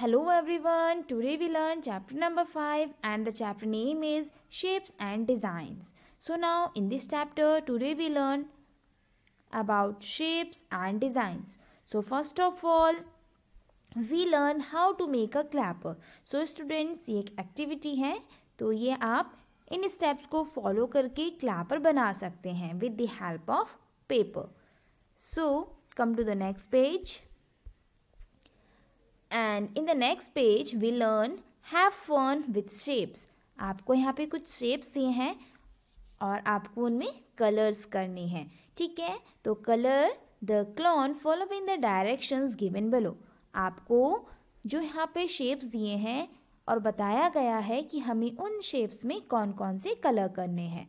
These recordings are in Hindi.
Hello everyone, today we learn chapter number 5 and the chapter name is Shapes and Designs. So now in this chapter, today we learn about shapes and designs. So first of all, we learn how to make a clapper. So students, ये एक activity है तो ये आप इन steps को follow करके clapper बना सकते हैं with the help of paper. So come to the next page. And in the next page we learn have fun with shapes आपको यहाँ पे कुछ शेप्स दिए हैं और आपको उनमें कलर्स करने हैं ठीक है तो colour the clown follow in the directions given below आपको जो यहाँ पे शेप्स दिए हैं और बताया गया है कि हमें उन शेप्स में कौन कौन से कलर करने हैं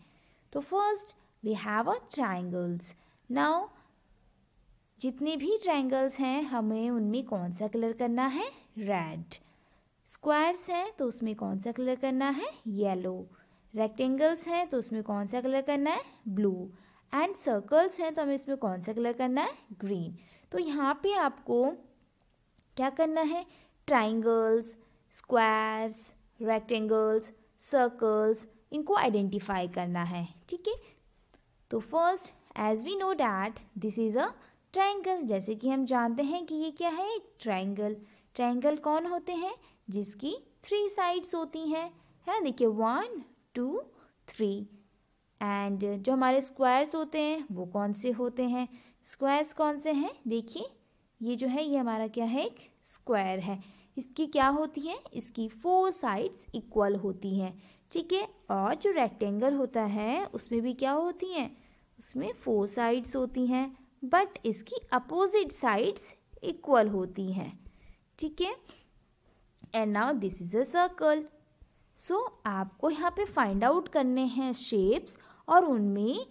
तो first we have a triangles now जितने भी ट्रायंगल्स हैं हमें उनमें कौन सा कलर करना है रेड स्क्वायर्स हैं तो उसमें कौन सा कलर करना है येलो रेक्टेंगल्स हैं तो उसमें कौन सा कलर करना है ब्लू एंड सर्कल्स हैं तो हमें इसमें कौन सा कलर करना है ग्रीन तो यहाँ पे आपको क्या करना है ट्राइंगल्स स्क्वायर्स रेक्टेंगल्स सर्कल्स इनको आइडेंटिफाई करना है ठीक है तो first as we know that this is a triangle जैसे कि हम जानते हैं कि ये क्या है एक ट्रायंगल ट्रायंगल कौन होते हैं जिसकी थ्री साइड्स होती हैं है ना देखिए वन टू थ्री एंड जो हमारे स्क्वायर्स होते हैं वो कौन से होते हैं स्क्वायर्स कौन से हैं देखिए ये जो है ये हमारा क्या है एक स्क्वायर है इसकी क्या होती है इसकी फोर साइड्स इक्वल होती हैं ठीक है और जो रेक्टेंगल होता है उसमें भी क्या होती हैं उसमें फोर साइड्स होती हैं बट इसकी अपोजिट साइड्स इक्वल होती हैं ठीक है and now this is a circle so आपको यहाँ पे फाइंड आउट करने हैं शेप्स और उनमें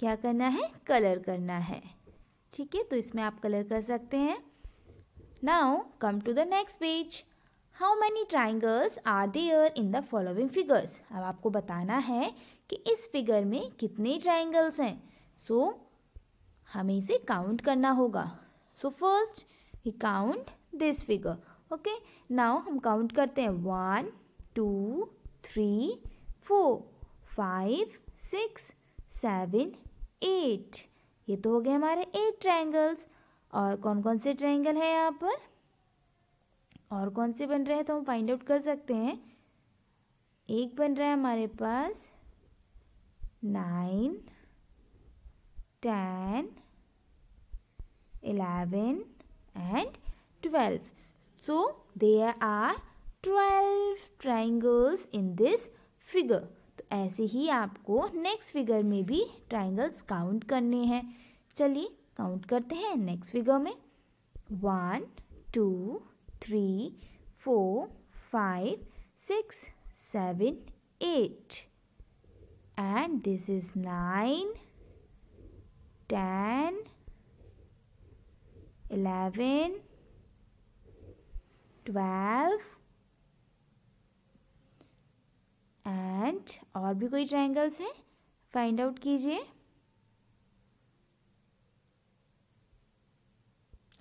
क्या करना है कलर करना है ठीक है तो इसमें आप कलर कर सकते हैं now come to the next page how many triangles are there in the following figures अब आपको बताना है कि इस फिगर में कितने ट्राइंगल्स हैं सो so, हमें इसे काउंट करना होगा so first we count this figure okay now हम काउंट करते हैं one two three four five six seven eight ये तो हो गए हमारे एट ट्रायंगल्स और कौन कौन से ट्रायंगल हैं यहाँ पर और कौन से बन रहे हैं तो हम फाइंड आउट कर सकते हैं एक बन रहा है हमारे पास nine ten eleven and twelve. So there are twelve triangles in this figure. तो ऐसे ही आपको नेक्स्ट फिगर में भी ट्राइंगल्स काउंट करने हैं चलिए काउंट करते हैं नेक्स्ट फिगर में one two three four five six seven eight and this is nine ten eleven, twelve and और भी कोई ट्राइंगल्स हैं फाइंड आउट कीजिए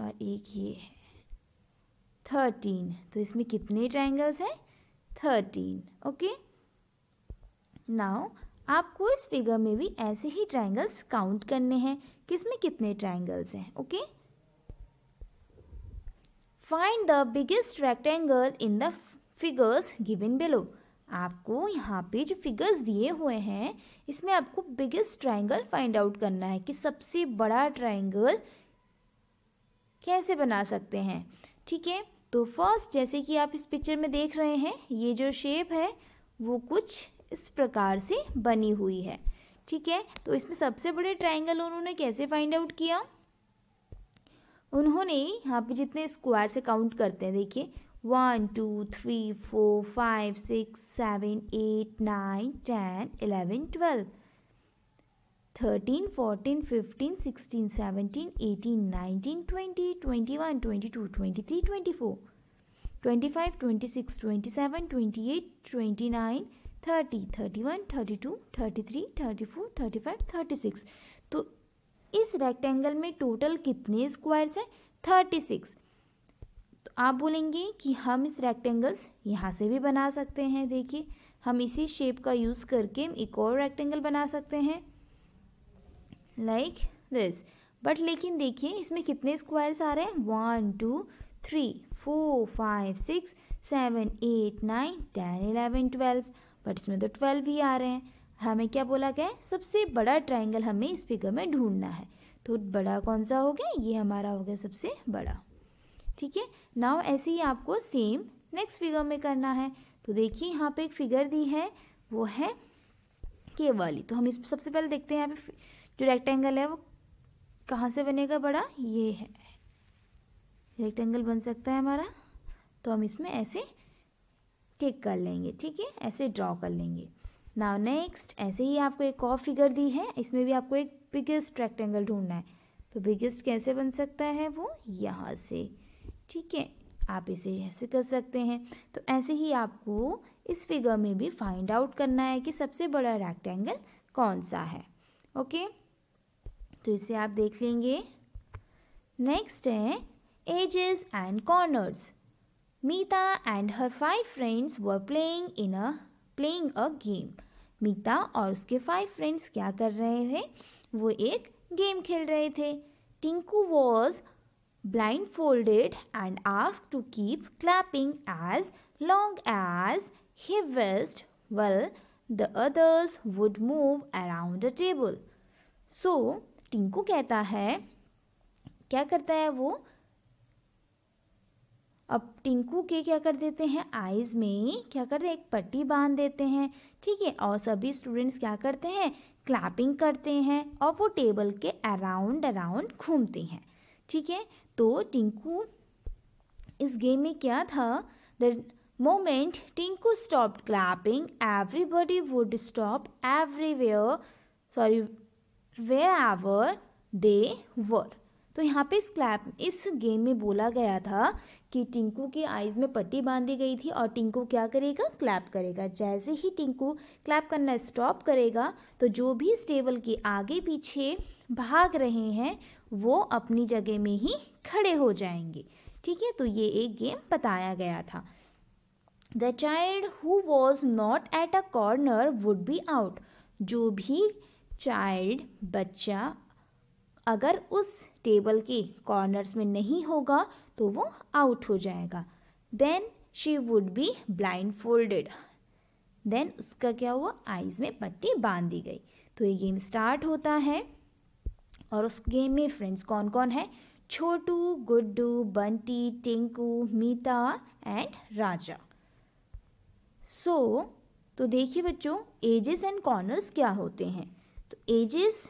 और एक ये है थर्टीन तो इसमें कितने ट्राइंगल्स हैं थर्टीन ओके नाउ आपको इस फिगर में भी ऐसे ही ट्राइंगल्स काउंट करने हैं कि इसमें कितने ट्राइंगल्स हैं okay okay? Find the biggest rectangle in the figures given below आपको यहाँ पे जो फिगर्स दिए हुए हैं इसमें आपको बिगेस्ट ट्राइंगल फाइंड आउट करना है कि सबसे बड़ा ट्राइंगल कैसे बना सकते हैं ठीक है तो फर्स्ट जैसे कि आप इस पिक्चर में देख रहे हैं ये जो शेप है वो कुछ इस प्रकार से बनी हुई है ठीक है तो इसमें सबसे बड़े ट्राइंगल उन्होंने कैसे फाइंड आउट किया उन्होंने यहाँ पे जितने स्क्वायर से काउंट करते हैं देखिए one two three four five six seven eight nine ten eleven twelve thirteen fourteen fifteen sixteen seventeen eighteen nineteen twenty twenty one twenty two twenty three twenty four twenty five twenty six twenty seven twenty eight twenty nine thirty thirty one thirty two thirty three thirty four thirty five thirty six तो इस रेक्टेंगल में टोटल कितने स्क्वायर्स हैं थर्टी सिक्स तो आप बोलेंगे कि हम इस रेक्टेंगल्स यहाँ से भी बना सकते हैं देखिए हम इसी शेप का यूज़ करके एक और रेक्टेंगल बना सकते हैं लाइक दिस बट लेकिन देखिए इसमें कितने स्क्वायर्स आ रहे हैं one two three four five six seven eight nine ten eleven twelve but इसमें तो ट्वेल्व ही आ रहे हैं हमें क्या बोला गया है सबसे बड़ा ट्राइंगल हमें इस फिगर में ढूंढना है तो बड़ा कौन सा हो गया ये हमारा हो गया सबसे बड़ा ठीक है नाव ऐसे ही आपको सेम नेक्स्ट फिगर में करना है तो देखिए यहाँ पे एक फिगर दी है वो है के वाली तो हम इस सबसे पहले देखते हैं यहाँ पे जो रेक्टेंगल है वो कहाँ से बनेगा बड़ा ये है रेक्टेंगल बन सकता है हमारा तो हम इसमें ऐसे टिक कर लेंगे ठीक है ऐसे ड्रॉ कर लेंगे नाउ नेक्स्ट ऐसे ही आपको एक और फिगर दी है इसमें भी आपको एक बिगेस्ट रेक्टेंगल ढूंढना है तो बिगेस्ट कैसे बन सकता है वो यहाँ से ठीक है आप इसे ऐसे कर सकते हैं तो ऐसे ही आपको इस फिगर में भी फाइंड आउट करना है कि सबसे बड़ा रेक्टेंगल कौन सा है ओके तो इसे आप देख लेंगे नेक्स्ट है edges and corners Meeta and her five friends were playing in a playing a game Meeta और उसके फाइव फ्रेंड्स क्या कर रहे थे वो एक गेम खेल रहे थे Tinku was blindfolded and ask to keep clapping as long as he wished while the others would move around the table so Tinku कहता है क्या करता है वो अब टिंकू के क्या कर देते हैं आइज़ में क्या करते हैं एक पट्टी बांध देते हैं ठीक है और सभी स्टूडेंट्स क्या करते हैं क्लैपिंग करते हैं और वो टेबल के अराउंड अराउंड घूमते हैं ठीक है तो टिंकू इस गेम में क्या था the moment Tinku stop clapping everybody would stop everywhere sorry wherever they were तो यहाँ पे इस क्लैप इस गेम में बोला गया था कि टिंकू के आइज़ में पट्टी बांधी गई थी और टिंकू क्या करेगा क्लैप करेगा जैसे ही टिंकू क्लैप करना स्टॉप करेगा तो जो भी इस टेबल के आगे पीछे भाग रहे हैं वो अपनी जगह में ही खड़े हो जाएंगे ठीक है तो ये एक गेम बताया गया था the child who was not at a corner would be out जो भी चाइल्ड बच्चा अगर उस टेबल के कॉर्नर्स में नहीं होगा तो वो आउट हो जाएगा then she would be blindfolded then उसका क्या हुआ आइज़ में पट्टी बांध दी गई तो ये गेम स्टार्ट होता है और उस गेम में फ्रेंड्स कौन कौन है Chhotu Guddu Bunty Tinku Meeta and Raja so so, तो देखिए बच्चों एजेस एंड कॉर्नर्स क्या होते हैं तो एजेस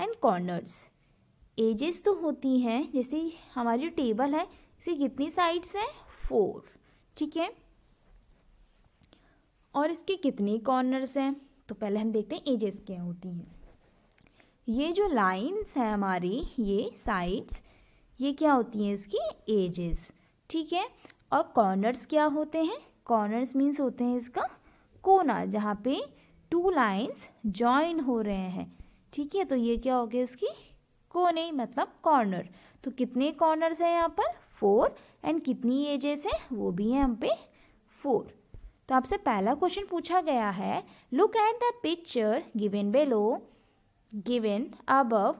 एंड कॉर्नर्स एजेस तो होती हैं जैसे हमारी जो टेबल है इसकी कितनी साइड्स हैं फोर ठीक है और इसके कितने कॉर्नर्स हैं तो पहले हम देखते हैं एजेस क्या होती हैं ये जो लाइंस हैं हमारी ये साइड्स ये क्या होती हैं इसकी एजेस ठीक है और कॉर्नर्स क्या होते हैं कॉर्नर्स मीन्स होते हैं इसका कोना जहाँ पे टू लाइंस जॉइन हो रहे हैं ठीक है तो ये क्या हो गया इसकी कोने मतलब कॉर्नर तो कितने कॉर्नर्स हैं यहाँ पर फोर एंड कितनी एजेस हैं वो भी हैं हम पे फोर तो आपसे पहला क्वेश्चन पूछा गया है look at the picture given below given above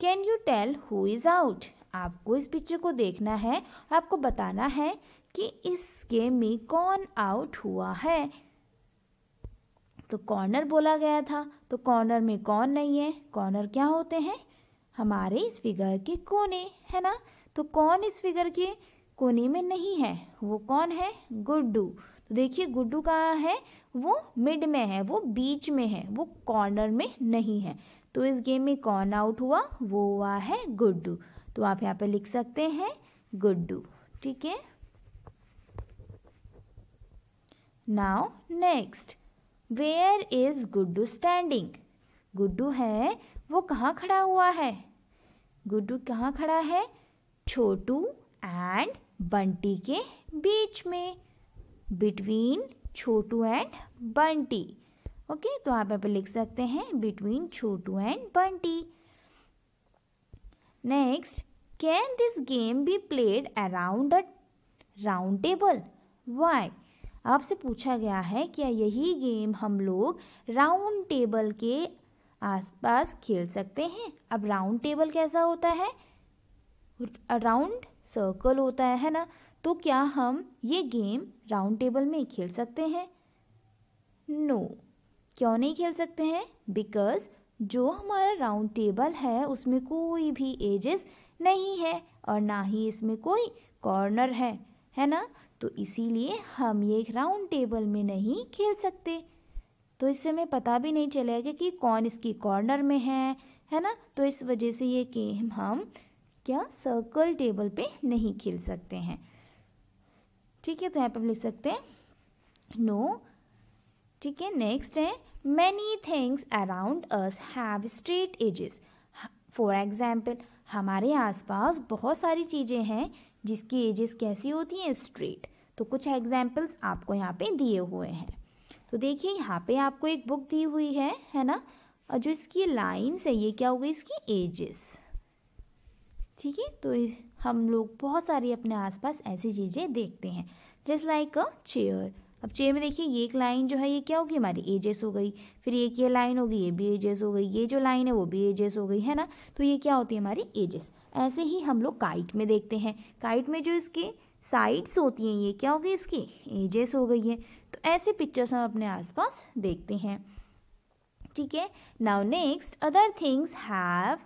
can you tell who is out आपको इस पिक्चर को देखना है और आपको बताना है कि इस गेम में कौन आउट हुआ है तो कॉर्नर बोला गया था तो कॉर्नर में कौन नहीं है कॉर्नर क्या होते हैं हमारे इस फिगर के कोने है ना तो कौन इस फिगर के कोने में नहीं है वो कौन है गुड्डू तो देखिए गुड्डू कहाँ है वो मिड में है वो बीच में है वो कॉर्नर में नहीं है तो इस गेम में कौन आउट हुआ वो हुआ है गुड्डू तो आप यहाँ पे लिख सकते हैं गुड्डू ठीक है now next where is Guddu standing Guddu है वो कहाँ खड़ा हुआ है गुड्डू कहाँ खड़ा है छोटू एंड बंटी के बीच में between Chhotu and Bunty okay तो आप यहाँ पर लिख सकते हैं between Chhotu and Bunty next can this game be played around a round table why आपसे पूछा गया है क्या यही गेम हम लोग राउंड टेबल के आसपास खेल सकते हैं अब राउंड टेबल कैसा होता है राउंड सर्कल होता है ना तो क्या हम ये गेम राउंड टेबल में खेल सकते हैं नो no. क्यों नहीं खेल सकते हैं बिकॉज जो हमारा राउंड टेबल है उसमें कोई भी एजेस नहीं है और ना ही इसमें कोई कॉर्नर है है ना तो इसीलिए हम ये राउंड टेबल में नहीं खेल सकते तो इससे हमें पता भी नहीं चलेगा कि कौन इसकी कॉर्नर में है है ना तो इस वजह से ये गेम हम क्या सर्कल टेबल पे नहीं खेल सकते हैं ठीक है तो यहाँ पर लिख सकते हैं नो ठीक है नेक्स्ट है many things around us have straight edges for example हमारे आसपास बहुत सारी चीज़ें हैं जिसकी एजेस कैसी होती हैं स्ट्रेट तो कुछ एग्जाम्पल्स आपको यहाँ पे दिए हुए हैं तो देखिए यहाँ पे आपको एक बुक दी हुई है है ना और जो इसकी लाइन्स है ये क्या हो गई इसकी एजेस ठीक है तो हम लोग बहुत सारी अपने आसपास ऐसी चीज़ें देखते हैं जस्ट लाइक अ चेयर अब चेन में देखिए ये एक लाइन जो है ये क्या होगी हमारी एजेस हो गई फिर एक ये लाइन होगी ये भी एजेस हो गई ये जो लाइन है वो भी एजेस हो गई है ना तो ये क्या होती है हमारी एजेस ऐसे ही हम लोग काइट में देखते हैं काइट में जो इसके साइड्स होती हैं ये क्या हो गई इसकी एजेस हो गई है तो ऐसे पिक्चर्स हम अपने आसपास देखते हैं ठीक है now next other things have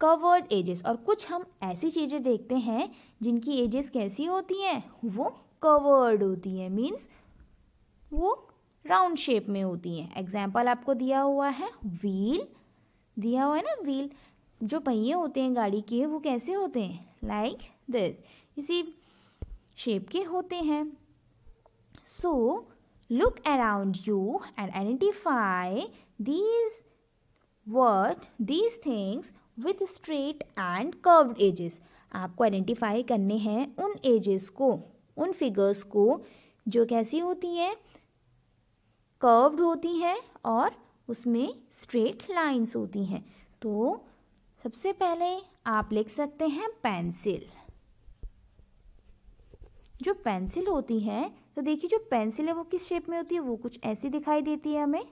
curved edges और कुछ हम ऐसी चीज़ें देखते हैं जिनकी एजेस कैसी होती हैं वो कवर्ड होती है मीन्स वो राउंड शेप में होती हैं एग्जाम्पल आपको दिया हुआ है व्हील दिया हुआ है ना व्हील जो पहिए होते हैं गाड़ी के वो कैसे होते हैं लाइक दिस इसी शेप के होते हैं so look around you and identify these word these things with straight and curved edges आपको आइडेंटिफाई करने हैं उन एजेस को उन फिगर्स को जो कैसी होती हैं कर्व्ड होती हैं और उसमें स्ट्रेट लाइंस होती हैं तो सबसे पहले आप लिख सकते हैं पेंसिल जो पेंसिल होती है तो देखिए जो पेंसिल है वो किस शेप में होती है वो कुछ ऐसी दिखाई देती है हमें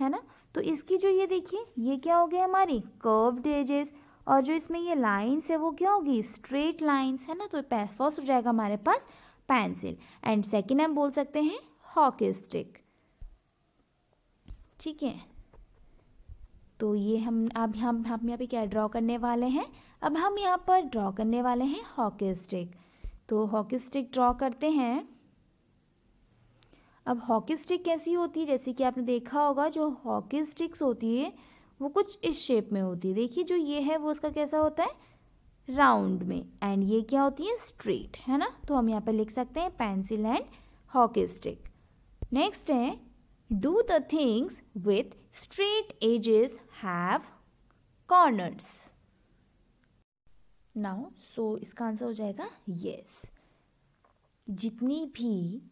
है ना तो इसकी जो ये देखिए ये क्या हो गया हमारी कर्व्ड एजेस और जो इसमें ये लाइंस है वो क्या होगी स्ट्रेट लाइंस है ना तो फर्स्ट हो जाएगा हमारे पास पेंसिल एंड सेकेंड हम बोल सकते हैं हॉकी स्टिक ठीक है तो ये हम अब हम हम यहाँ पे क्या ड्रॉ करने वाले हैं अब हम यहाँ पर ड्रॉ करने वाले हैं हॉकी स्टिक तो हॉकी स्टिक ड्रॉ करते हैं अब हॉकी स्टिक कैसी होती है जैसे कि आपने देखा होगा जो हॉकी स्टिक्स होती है वो कुछ इस शेप में होती है देखिए जो ये है वो उसका कैसा होता है राउंड में एंड ये क्या होती है स्ट्रेट है ना तो हम यहाँ पे लिख सकते हैं pencil and hockey stick next है do the things with straight edges have corners now so इसका आंसर हो जाएगा येस yes. जितनी भी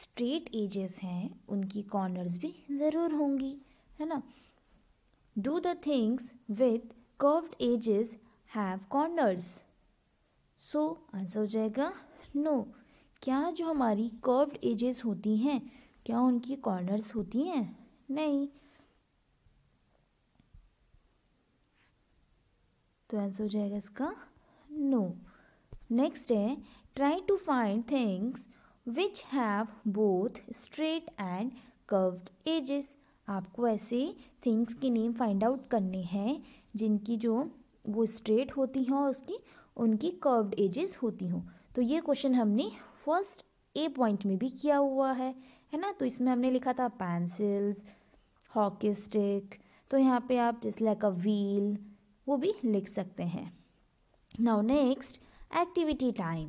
स्ट्रेट एजेस हैं उनकी कॉर्नर्स भी ज़रूर होंगी है ना do the things with curved edges have corners so answer हो जाएगा नो no. क्या जो हमारी कर्व्ड एजेस होती हैं क्या उनकी कॉर्नर्स होती हैं नहीं तो आंसर हो जाएगा इसका नो नेक्स्ट है try to find things which have both straight and curved edges आपको ऐसे थिंग्स के नेम फाइंड आउट करने हैं जिनकी जो वो स्ट्रेट होती हों और उसकी उनकी कर्व्ड एजेस होती हों तो ये क्वेश्चन हमने फर्स्ट ए पॉइंट में भी किया हुआ है है ना तो इसमें हमने लिखा था पेंसिल्स हॉकी स्टिक तो यहाँ पे आप जिस लाइक अ व्हील वो भी लिख सकते हैं now next activity time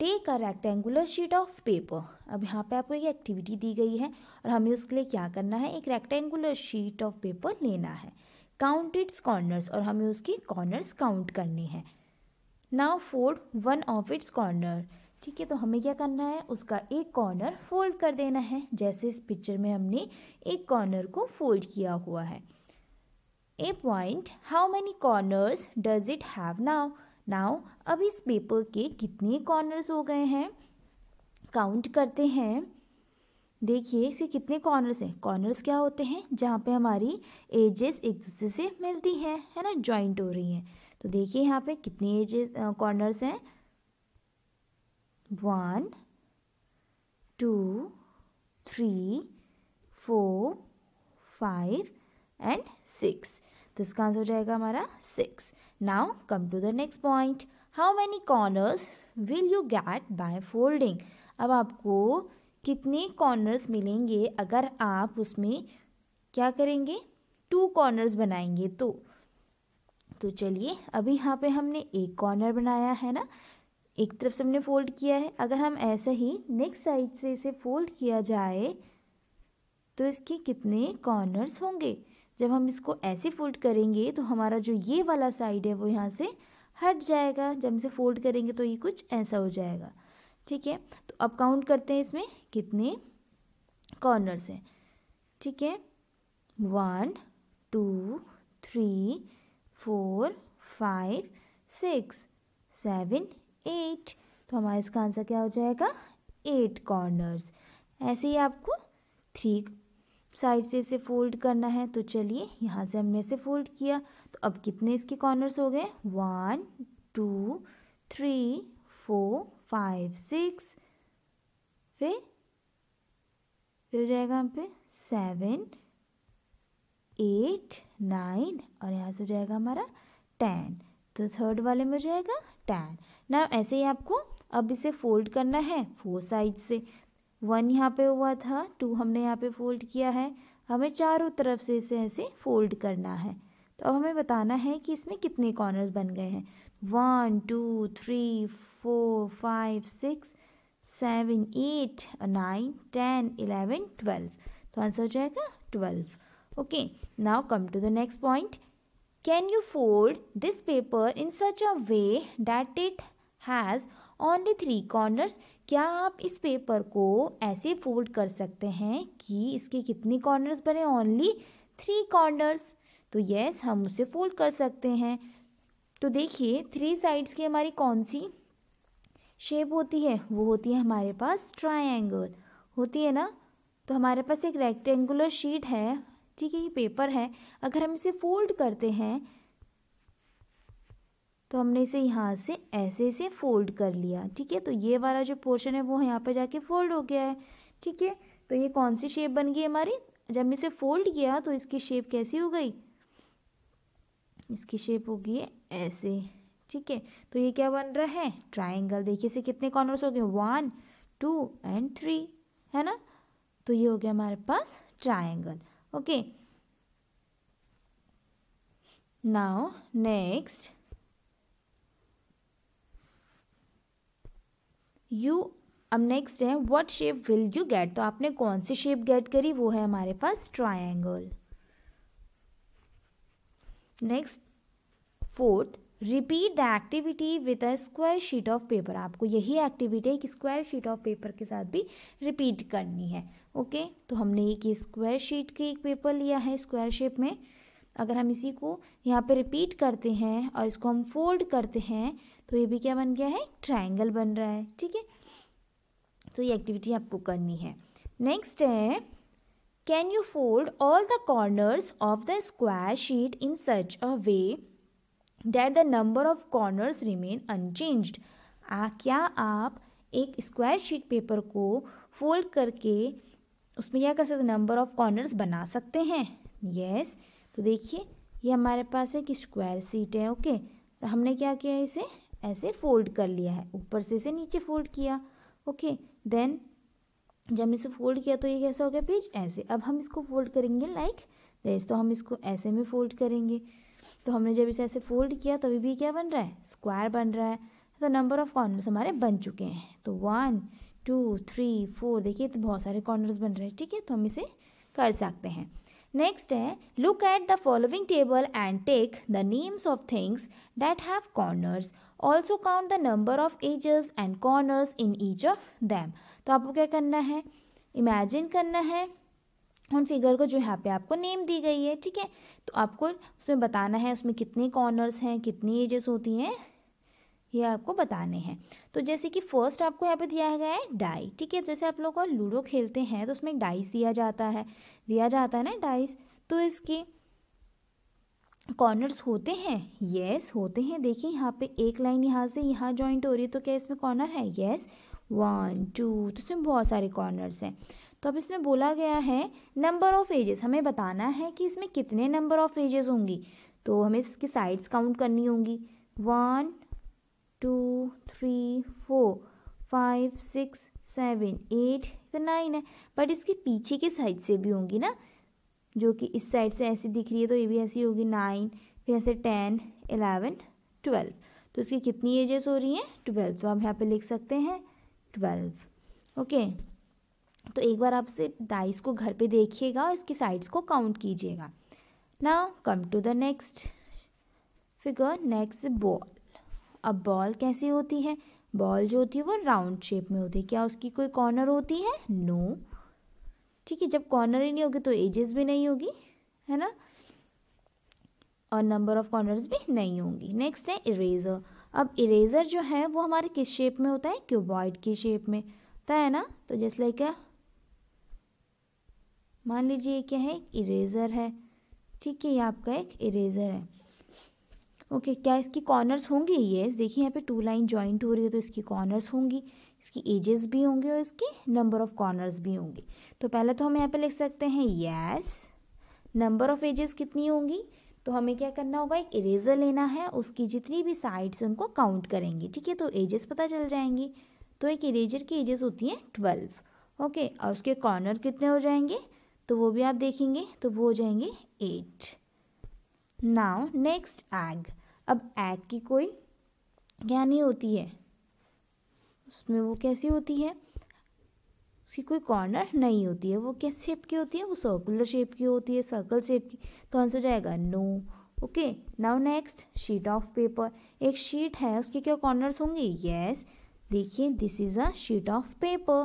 take a rectangular sheet of paper अब यहाँ पे आपको एक एक्टिविटी दी गई है और हमें उसके लिए क्या करना है एक रेक्टेंगुलर शीट ऑफ पेपर लेना है काउंट इट्स कॉर्नर्स और हमें उसकी कॉर्नर्स काउंट करने हैं now fold one of its corner ठीक है तो हमें क्या करना है उसका एक कॉर्नर फोल्ड कर देना है जैसे इस पिक्चर में हमने एक कॉर्नर को फोल्ड किया हुआ है a point how many corners does it have now now अब इस पेपर के कितने कॉर्नर्स हो गए हैं काउंट करते हैं देखिए इसके कितने कॉर्नर्स हैं कॉर्नर्स क्या होते हैं जहाँ पे हमारी एजेस एक दूसरे से मिलती हैं है ना जॉइंट हो रही हैं तो देखिए यहाँ पे कितने एजेस कॉर्नर्स हैं one two three four five and six तो इसका आंसर हो जाएगा हमारा six now come to the next point how many corners will you get by folding अब आपको कितने कॉर्नर्स मिलेंगे अगर आप उसमें क्या करेंगे टू कॉर्नर्स बनाएंगे तो तो चलिए अभी यहाँ पे हमने एक कॉर्नर बनाया है ना एक तरफ से हमने फोल्ड किया है अगर हम ऐसे ही नेक्स्ट साइड से इसे फोल्ड किया जाए तो इसके कितने कॉर्नर्स होंगे जब हम इसको ऐसे फोल्ड करेंगे तो हमारा जो ये वाला साइड है वो यहाँ से हट जाएगा जब इसे फोल्ड करेंगे तो ये कुछ ऐसा हो जाएगा ठीक है तो अब काउंट करते हैं इसमें कितने कॉर्नर्स हैं ठीक है one two three four five six seven eight तो हमारा इसका आंसर क्या हो जाएगा एट कॉर्नर्स ऐसे ही आपको थ्री साइड से इसे फोल्ड करना है तो चलिए यहाँ से हमने इसे फोल्ड किया तो अब कितने इसके कॉर्नर्स हो गए one two three four five six फिर फिर हो जाएगा हम पे सेवन एट नाइन और यहाँ से हो जाएगा हमारा टेन तो थर्ड वाले में हो जाएगा टेन ना ऐसे ही आपको अब इसे फोल्ड करना है फोर साइड से वन यहाँ पे हुआ था टू हमने यहाँ पे फोल्ड किया है हमें चारों तरफ से इसे ऐसे फोल्ड करना है तो अब हमें बताना है कि इसमें कितने कॉर्नर्स बन गए हैं one two three four five six seven eight nine ten eleven twelve तो आंसर हो जाएगा twelve okay now come to the next point can you fold this paper in such a way that it has only three corners क्या आप इस पेपर को ऐसे फोल्ड कर सकते हैं कि इसके कितने कॉर्नर्स बने ओनली थ्री कॉर्नर्स तो येस हम उसे फोल्ड कर सकते हैं तो देखिए थ्री साइड्स की हमारी कौन सी शेप होती है वो होती है हमारे पास ट्रायंगल होती है ना तो हमारे पास एक रेक्टेंगुलर शीट है ठीक है ये पेपर है अगर हम इसे फोल्ड करते हैं तो हमने इसे यहाँ से ऐसे से फोल्ड कर लिया ठीक है तो ये वाला जो पोर्शन है वो यहाँ पर जाके फोल्ड हो गया है ठीक है तो ये कौन सी शेप बन गई हमारी जब हमने इसे फोल्ड किया तो इसकी शेप कैसी हो गई इसकी शेप हो गई है ऐसे ठीक है तो ये क्या बन रहा है ट्राइंगल देखिए इसे कितने कॉर्नर्स हो गए वन टू एंड थ्री है ना तो ये हो गया हमारे पास triangle okay now next you अब नेक्स्ट है what shape will you get तो आपने कौन सी शेप गेट करी वो है हमारे पास triangle next fourth repeat the activity with a square sheet of paper आपको यही एक्टिविटी एक स्क्वायर शीट ऑफ पेपर के साथ भी रिपीट करनी है ओके तो हमने एक स्क्वायर शीट के एक पेपर लिया है स्क्वायर शेप में अगर हम इसी को यहाँ पे रिपीट करते हैं और इसको हम फोल्ड करते हैं तो ये भी क्या बन गया है ट्राइंगल बन रहा है ठीक है तो ये एक्टिविटी आपको करनी है नेक्स्ट है can you fold all the corners of the square sheet in such a way that the number of corners remain unchanged क्या आप एक स्क्वायर शीट पेपर को फोल्ड करके उसमें क्या कर सकते नंबर ऑफ कॉर्नर्स बना सकते हैं यस yes. तो देखिए ये हमारे पास है कि स्क्वायर सीट है ओके okay. हमने क्या किया इसे ऐसे फोल्ड कर लिया है ऊपर से इसे नीचे फोल्ड किया ओके okay. देन जब हमने इसे फोल्ड किया तो ये कैसा हो गया पेज ऐसे अब हम इसको फोल्ड करेंगे लाइक like तो हम इसको ऐसे में फोल्ड करेंगे तो हमने जब इसे ऐसे फोल्ड किया तो अभी भी क्या बन रहा है स्क्वायर बन रहा है तो नंबर ऑफ कॉर्नर्स हमारे बन चुके हैं तो वन टू थ्री फोर देखिए तो बहुत सारे कॉर्नर्स बन रहे हैं ठीक है तो हम इसे कर सकते हैं नेक्स्ट है look at the following table and take the names of things that have corners also count the number of edges and corners in each of them तो आपको क्या करना है इमेजिन करना है उन फिगर को जो यहाँ पे आपको नेम दी गई है ठीक है तो आपको उसमें बताना है उसमें कितने कॉर्नर्स हैं कितनी एजेस होती हैं ये आपको बताने हैं तो जैसे कि फर्स्ट आपको यहाँ पे दिया गया है डाई ठीक है जैसे आप लोग लूडो खेलते हैं तो उसमें डाइस दिया जाता है दिया जाता है ना डाइस तो इसके कॉर्नर्स होते हैं यस होते हैं देखिए यहाँ पे एक लाइन यहाँ से यहाँ जॉइंट हो रही है तो क्या इसमें कॉर्नर है यस वन टू तो इसमें बहुत सारे कॉर्नर्स हैं तो अब इसमें बोला गया है नंबर ऑफ़ एजेस हमें बताना है कि इसमें कितने नंबर ऑफ़ एजेस होंगी तो हमें इसकी साइड्स काउंट करनी होंगी one two three four five six seven eight तो नाइन है बट इसके पीछे की साइड से भी होंगी ना जो कि इस साइड से ऐसी दिख रही है तो ये भी ऐसी होगी नाइन फिर ऐसे टेन एलेवन ट्वेल्व तो इसकी कितनी एजेस हो रही हैं ट्वेल्व तो आप यहाँ पे लिख सकते हैं ट्वेल्व ओके okay. तो एक बार आप इसे डाइस को घर पे देखिएगा और इसकी साइड्स को काउंट कीजिएगा now come to the next figure next ball अब बॉल कैसी होती है बॉल जो होती है वो राउंड शेप में होती है क्या उसकी कोई कॉर्नर होती है नो no. ठीक है जब कॉर्नर ही नहीं होगी तो एजेस भी नहीं होगी है ना और नंबर ऑफ कॉर्नर्स भी नहीं होंगी नेक्स्ट है इरेजर अब इरेजर जो है वो हमारे किस शेप में होता है क्यूबॉइड की शेप में होता तो है ना तो जैसे लाइक मान लीजिए क्या है एक इरेज़र है ठीक है ये आपका एक इरेज़र है ओके okay, क्या इसकी कॉर्नर्स होंगे येस देखिए यहाँ पे टू लाइन जॉइंट हो रही है तो इसकी कॉर्नर्स होंगी इसकी एजेस भी होंगी और इसकी नंबर ऑफ कॉर्नर्स भी होंगे तो पहले तो हम यहाँ पे लिख सकते हैं येस नंबर ऑफ एजेस कितनी होंगी तो हमें क्या करना होगा एक इरेजर लेना है उसकी जितनी भी साइड्स उनको काउंट करेंगे ठीक है तो एजेस पता चल जाएंगी तो एक इरेजर की एजेस होती हैं ट्वेल्व ओके और उसके कॉर्नर कितने हो जाएंगे तो वो भी आप देखेंगे तो वो हो जाएंगे एट नाउ नेक्स्ट एग अब एग की कोई क्या नहीं होती है उसमें वो कैसी होती है उसकी कोई कॉर्नर नहीं होती है वो किस शेप की होती है वो सर्कुलर शेप की होती है सर्कल शेप की तो आंसर जाएगा no okay now next sheet of paper एक शीट है उसके क्या कॉर्नर्स होंगे यस देखिए this is a sheet of paper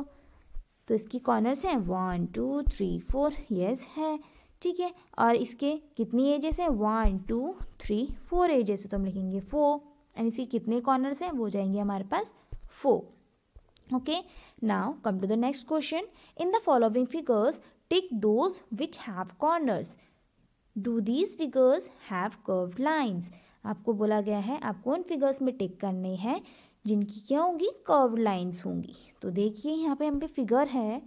तो इसकी कॉर्नर्स हैं one two three four yes है ठीक है और इसके कितनी एजेस हैं one two three four edges है तो हम लिखेंगे फोर एंड इसके कितने कॉर्नर्स हैं वो जाएंगे हमारे पास four okay now come to the next question in the following figures tick those which have corners do these figures have curved lines आपको बोला गया है आपको उन फिगर्स में टिक करने हैं जिनकी क्या होंगी कर्व लाइंस होंगी तो देखिए यहाँ पे हम पे फिगर है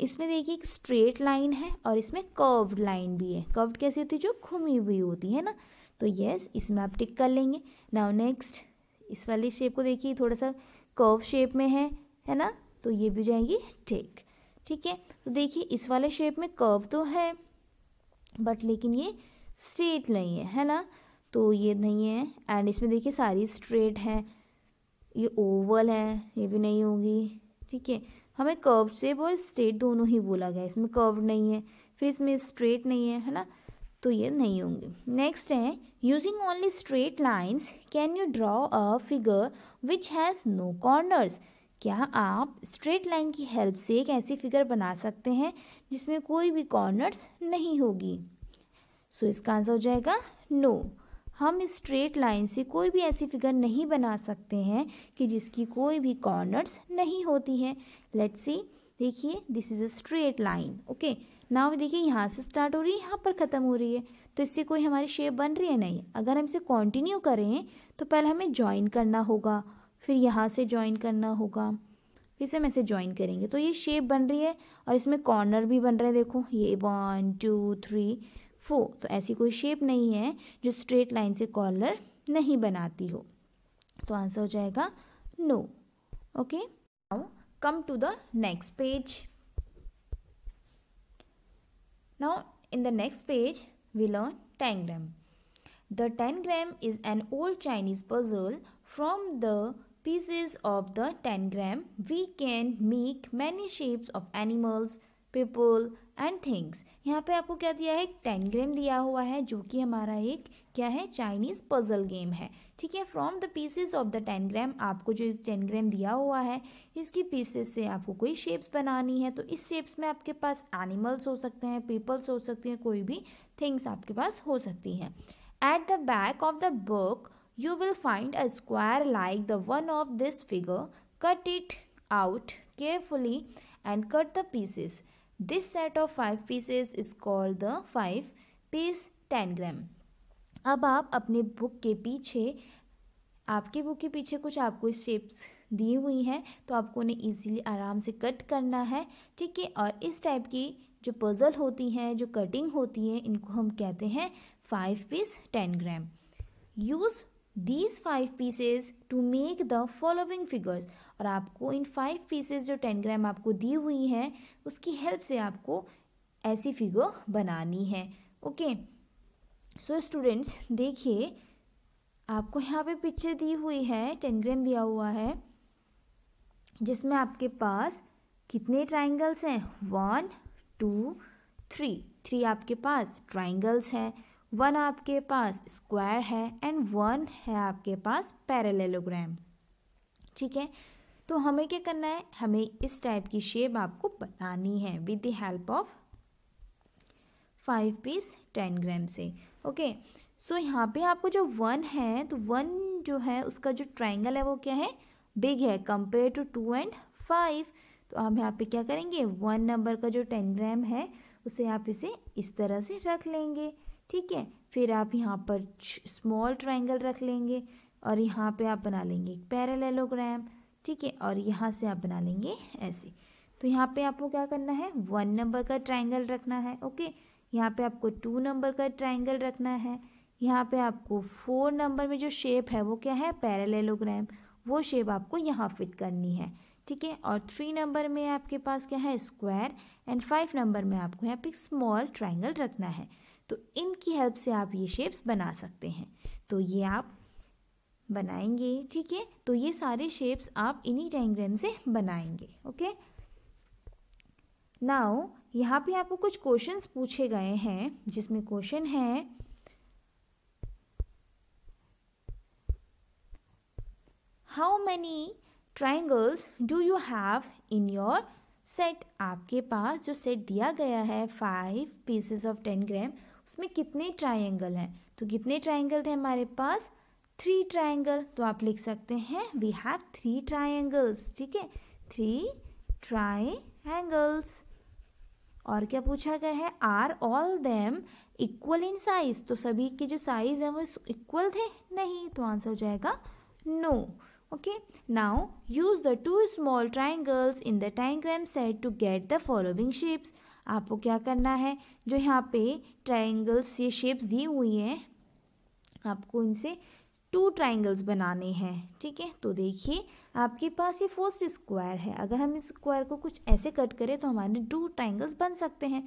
इसमें देखिए एक स्ट्रेट लाइन है और इसमें कर्व लाइन भी है कर्व कैसी होती है जो घुमी हुई होती है ना तो यस इसमें आप टिक कर लेंगे नाउ नेक्स्ट इस वाली शेप को देखिए थोड़ा सा कर्व शेप में है है ना तो ये भी जाएंगी टिक ठीक है तो देखिए इस वाले शेप में कर्व तो है बट लेकिन ये स्ट्रेट नहीं है है ना तो ये नहीं है एंड इसमें देखिए सारी स्ट्रेट है ये ओवल है ये भी नहीं होगी ठीक है हमें कर्व शेप और स्ट्रेट दोनों ही बोला गया इसमें कर्व नहीं है फिर इसमें स्ट्रेट नहीं है है ना तो ये नहीं होंगे नेक्स्ट है using only straight lines can you draw a figure which has no corners क्या आप स्ट्रेट लाइन की हेल्प से एक ऐसी फिगर बना सकते हैं जिसमें कोई भी कॉर्नर्स नहीं होगी सो so, इसका आंसर हो जाएगा नो no. हम स्ट्रेट लाइन से कोई भी ऐसी फिगर नहीं बना सकते हैं कि जिसकी कोई भी कॉर्नर्स नहीं होती हैं लेट्स सी देखिए this is a straight line okay now देखिए यहाँ से स्टार्ट हो रही है यहाँ पर ख़त्म हो रही है तो इससे कोई हमारी शेप बन रही है नहीं अगर हम इसे कॉन्टिन्यू करें तो पहले हमें ज्वाइन करना होगा फिर यहाँ से ज्वाइन करना होगा फिर से हम ऐसे ज्वाइन करेंगे तो ये शेप बन रही है और इसमें कॉर्नर भी बन रहे हैं देखो ये वन टू थ्री फो तो ऐसी कोई शेप नहीं है जो स्ट्रेट लाइन से कॉलर नहीं बनाती हो तो आंसर हो जाएगा no okay now come to the next page now in the next page we learn tangram the tangram is an old Chinese puzzle from the pieces of the tangram we can make many shapes of animals people and things यहाँ पे आपको क्या दिया है टेनग्रेम दिया हुआ है जो कि हमारा एक क्या है चाइनीज़ पजल गेम है ठीक है from the pieces of the tangram आपको जो एक टेनग्राम दिया हुआ है इसकी पीसेस से आपको कोई शेप्स बनानी है तो इस शेप्स में आपके पास एनिमल्स हो सकते हैं पीपल्स हो सकते हैं कोई भी थिंग्स आपके पास हो सकती हैं at the back of the book you will find a square like the one of this figure cut it out carefully and cut the pieces this set of five pieces is called the five piece tangram अब आप अपने बुक के पीछे आपके बुक के पीछे कुछ आपको शेप्स दी हुई हैं तो आपको उन्हें इजीली आराम से कट करना है ठीक है और इस टाइप की जो पज़ल होती हैं जो कटिंग होती है इनको हम कहते हैं five piece tangram use these five pieces to make the following figures और आपको इन फाइव पीसेस जो टेन ग्राम आपको दी हुई हैं उसकी हेल्प से आपको ऐसी फिगर बनानी है ओके सो स्टूडेंट्स देखिए आपको यहाँ पे पिक्चर दी हुई है टेन ग्राम दिया हुआ है जिसमें आपके पास कितने ट्राइंगल्स हैं वन टू थ्री थ्री आपके पास ट्राइंगल्स हैं वन आपके पास स्क्वायर है एंड वन है आपके पास पैरेललोग्राम ठीक है तो हमें क्या करना है हमें इस टाइप की शेप आपको बनानी है with the help of five piece tangram से ओके सो यहाँ पे आपको जो वन है तो वन जो है उसका जो ट्राइंगल है वो क्या है बिग है compare to two and five तो हम यहाँ पे क्या करेंगे वन नंबर का जो टेन ग्राम है उसे आप इसे इस तरह से रख लेंगे ठीक है फिर आप यहाँ पर स्मॉल ट्राइंगल रख लेंगे और यहाँ पे आप बना लेंगे एक पैरेललोग्राम ठीक है और यहाँ से आप बना लेंगे ऐसे तो यहाँ पे आपको क्या करना है वन नंबर का ट्राइंगल रखना है ओके यहाँ पे आपको टू नंबर का ट्राइंगल रखना है यहाँ पे आपको फोर नंबर में जो शेप है वो क्या है पैरेलेलोग्राम वो शेप आपको यहाँ फिट करनी है ठीक है और थ्री नंबर में आपके पास क्या है स्क्वायर एंड फाइव नंबर में आपको यहाँ पे स्मॉल ट्राइंगल रखना है तो इनकी हेल्प से आप ये शेप्स बना सकते हैं तो ये आप बनाएंगे ठीक है तो ये सारे शेप्स आप इन्हीं डाइंग्राम से बनाएंगे ओके नाउ यहाँ पे आपको कुछ क्वेश्चंस पूछे गए हैं जिसमें क्वेश्चन है how many triangles do you have in your set आपके पास जो सेट दिया गया है five pieces of tangram उसमें कितने ट्राइंगल हैं तो कितने ट्राइंगल थे हमारे पास थ्री ट्राइंगल तो आप लिख सकते हैं वी हैव थ्री ट्राइंगल्स ठीक है थ्री ट्राइंगल्स और क्या पूछा गया है are all them equal in size तो सभी के जो साइज है वो इक्वल थे नहीं तो आंसर हो जाएगा no okay now use the two small triangles in the tangram set to get the following shapes आपको क्या करना है जो यहाँ पे ट्राइंगल्स ये शेप्स दी हुई हैं आपको इनसे टू ट्राइंगल्स बनाने हैं ठीक है तो देखिए आपके पास ये फर्स्ट स्क्वायर है अगर हम इस स्क्वायर को कुछ ऐसे कट करें तो हमारे टू ट्राइंगल्स बन सकते हैं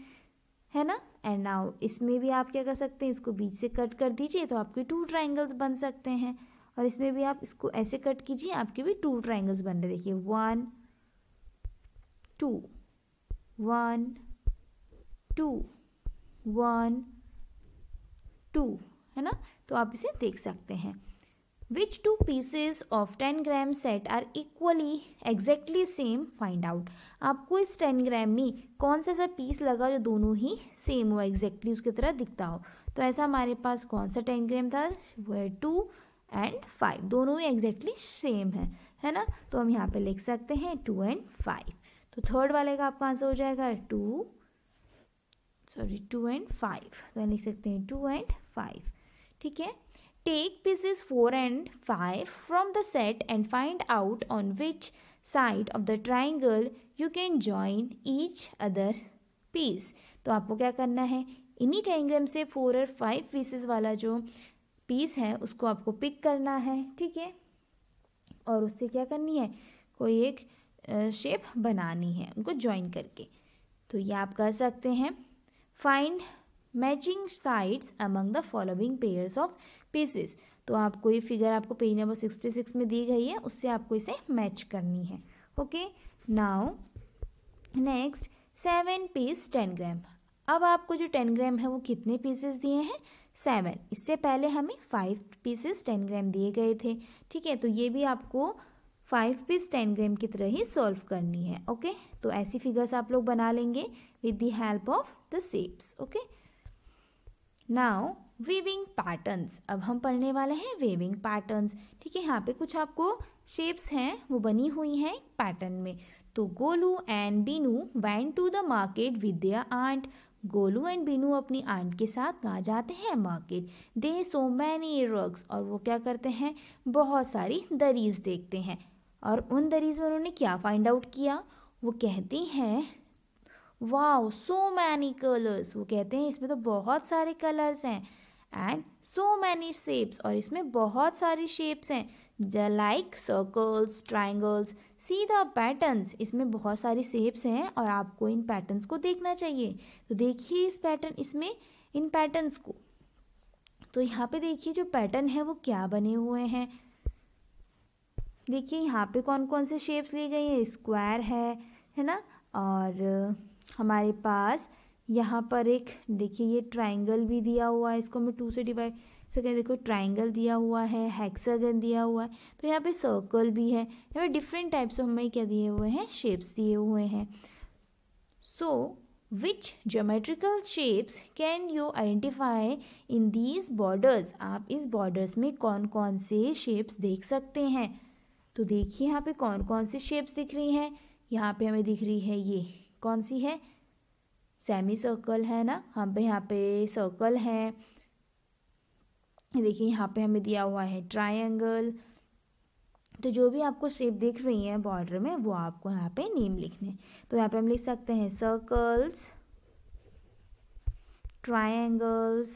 है ना एंड नाउ इसमें भी आप क्या कर सकते हैं इसको बीच से कट कर दीजिए तो आपके टू ट्राइंगल्स बन सकते हैं और इसमें भी आप इसको ऐसे कट कीजिए आपके भी टू ट्राइंगल्स बन रहे देखिए one two one two one two है ना तो आप इसे देख सकते हैं which two pieces of 10 gram set are equally exactly same find out आपको इस 10 ग्राम में कौन सा ऐसा पीस लगा जो दोनों ही सेम हो एग्जैक्टली उसकी तरह दिखता हो तो ऐसा हमारे पास कौन सा 10 ग्राम था वो है टू एंड फाइव दोनों ही एग्जैक्टली सेम है है ना तो हम यहाँ पे लिख सकते हैं टू एंड फाइव तो थर्ड वाले का आपका आंसर हो जाएगा two sorry two and five तो लिख सकते हैं टू एंड फाइव ठीक है Take pieces 4 and 5 from the set and find out on which side of the triangle you can join each other piece तो आपको क्या करना है इन्हीं ट्राइंगल से फोर और फाइव पीसेस वाला जो पीस है उसको आपको पिक करना है ठीक है और उससे क्या करनी है कोई एक शेप बनानी है उनको जॉइन करके तो ये आप कर सकते हैं find matching sides among the following pairs of pieces तो आपको ये फिगर आपको पेज नंबर सिक्सटी सिक्स में दी गई है उससे आपको इसे मैच करनी है okay now next seven piece tangram अब आपको जो टेन ग्राम है वो कितने पीसेस दिए हैं सेवन इससे पहले हमें फाइव पीसेस टेन ग्राम दिए गए थे ठीक है तो ये भी आपको फाइव पीस टेन ग्राम की तरह ही सॉल्व करनी है ओके तो ऐसी फिगर्स आप लोग बना लेंगे with the help of the shapes okay now weaving patterns अब हम पढ़ने वाले हैं वेविंग पैटर्न्स ठीक है यहाँ पे कुछ आपको शेप्स हैं वो बनी हुई हैं पैटर्न में तो Golu and Binu went to the market with aunt Golu and Binu अपनी आंट के साथ कहाँ जाते हैं market they so many rugs और वो क्या करते हैं बहुत सारी दरीज देखते हैं और उन दरीज में उन्होंने क्या फाइंड आउट किया वो कहती हैं वाओ सो मैनी कलर्स वो कहते हैं इसमें तो बहुत सारे कलर्स हैं एंड सो मैनी शेप्स और इसमें बहुत सारी शेप्स हैं like circles triangles see the patterns इसमें बहुत सारी शेप्स हैं और आपको इन पैटर्न्स को देखना चाहिए तो देखिए इस पैटर्न इसमें इन पैटर्न्स को तो यहाँ पे देखिए जो पैटर्न है वो क्या बने हुए हैं देखिए यहाँ पे कौन कौन से शेप्स ली गई हैं स्क्वायर है है ना और हमारे पास यहाँ पर एक देखिए ये ट्राइंगल भी दिया हुआ है इसको हमें टू से डिवाइड से कहें देखो ट्राइंगल दिया हुआ है हेक्सागन दिया हुआ है तो यहाँ पे सर्कल भी है यहाँ पे डिफरेंट टाइप्स ऑफ हमें क्या दिए हुए हैं शेप्स दिए हुए हैं so which geometrical shapes can you identify in these borders आप इस बॉर्डर्स में कौन कौन से शेप्स देख सकते हैं तो देखिए यहाँ पे कौन कौन से शेप्स दिख रही हैं यहाँ पे हमें दिख रही है ये कौन सी है सेमी सर्कल है ना हम पे यहाँ पे सर्कल है देखिए यहाँ पे हमें दिया हुआ है ट्रायंगल तो जो भी आपको शेप दिख रही है बॉर्डर में वो आपको यहाँ पे नेम लिखने तो यहाँ पे हम लिख सकते हैं सर्कल्स ट्रायंगल्स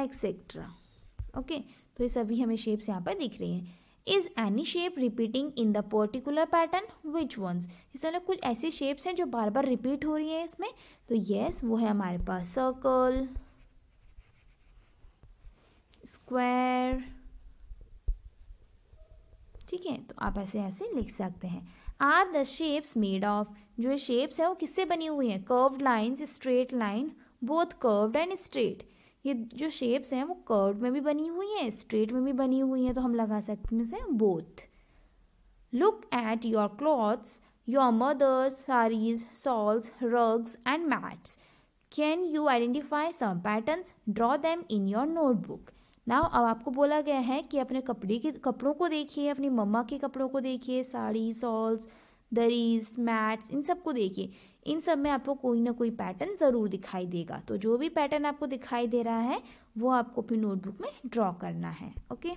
एक्सेट्रा ओके तो ये सभी हमें शेप्स यहाँ पर दिख रही हैं is any shape repeating in the particular pattern which ones इस कुछ ऐसी शेप्स हैं जो बार बार रिपीट हो रही हैं इसमें तो येस वो है हमारे पास सर्कल स्क्वायर ठीक है तो आप ऐसे ऐसे लिख सकते हैं are the shapes made of जो शेप्स हैं वो किससे बनी हुई हैं curved lines straight line both curved and straight ये जो शेप्स हैं वो कर्व में भी बनी हुई हैं स्ट्रेट में भी बनी हुई हैं तो हम लगा सकते हैं both look at your clothes your mother's saris shawls rugs and mats can you identify some patterns draw them in your notebook now अब आपको बोला गया है कि अपने कपड़े के कपड़ों को देखिए अपनी मम्मा के कपड़ों को देखिए साड़ी सॉल्स दरीज मैट्स इन सब को देखिए इन सब में आपको कोई ना कोई पैटर्न ज़रूर दिखाई देगा तो जो भी पैटर्न आपको दिखाई दे रहा है वो आपको अपनी नोटबुक में ड्रॉ करना है okay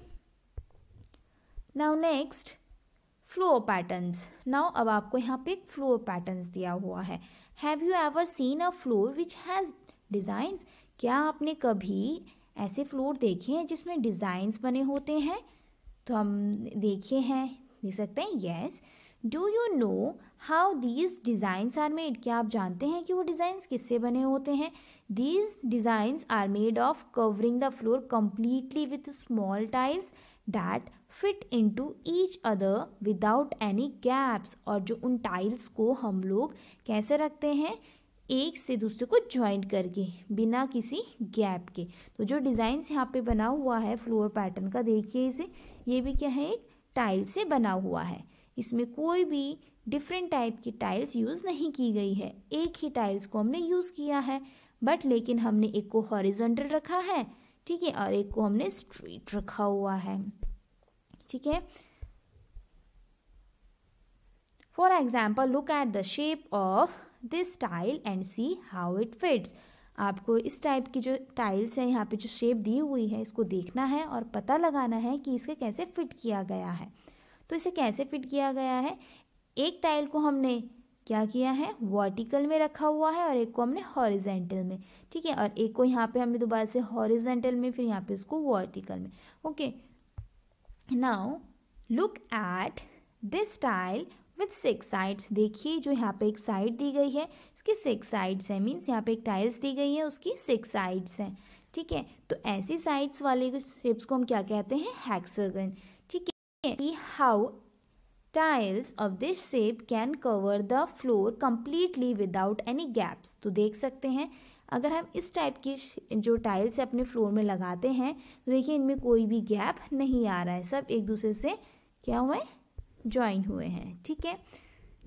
now next floor patterns now अब आपको यहाँ पे एक फ्लोर पैटर्न्स दिया हुआ है have you ever seen a floor which has designs क्या आपने कभी ऐसे फ्लोर देखे हैं जिसमें डिज़ाइंस बने होते हैं तो हम देखे हैं देख सकते हैं yes do you know how these designs are made क्या आप जानते हैं कि वो डिज़ाइंस किससे बने होते हैं these designs are made of covering the floor completely with small tiles that fit into each other without any gaps और जो उन टाइल्स को हम लोग कैसे रखते हैं एक से दूसरे को ज्वाइंट करके बिना किसी गैप के तो जो डिज़ाइंस यहाँ पे बना हुआ है फ्लोर पैटर्न का देखिए इसे ये भी क्या है एक टाइल से बना हुआ है इसमें कोई भी डिफरेंट टाइप की टाइल्स यूज़ नहीं की गई है एक ही टाइल्स को हमने यूज़ किया है बट लेकिन हमने एक को हॉरिजेंटल रखा है ठीक है और एक को हमने स्ट्रेट रखा हुआ है ठीक है for example look at the shape of this tile and see how it fits आपको इस टाइप की जो टाइल्स हैं यहाँ पे जो शेप दी हुई है इसको देखना है और पता लगाना है कि इसके कैसे फिट किया गया है तो इसे कैसे फिट किया गया है एक टाइल को हमने क्या किया है वर्टिकल में रखा हुआ है और एक को हमने हॉरिजेंटल में ठीक है और एक को यहाँ पे हमने दोबारा से हॉरिजेंटल में फिर यहाँ पे इसको वर्टिकल में okay now look at this tile with six sides देखिए जो यहाँ पे एक साइड दी गई है इसकी सिक्स साइड्स है मीन्स यहाँ पे एक टाइल्स दी गई है उसकी सिक्स साइड्स हैं ठीक है तो ऐसी साइड्स वाले शेप्स को हम क्या कहते हैं हैक्सागन ठीक है how tiles of this shape can cover the floor completely without any gaps तो देख सकते हैं अगर हम इस टाइप की जो टाइल्स है अपने फ्लोर में लगाते हैं तो देखिए इनमें कोई भी गैप नहीं आ रहा है सब एक दूसरे से क्या हुए ज्वाइन हुए हैं ठीक है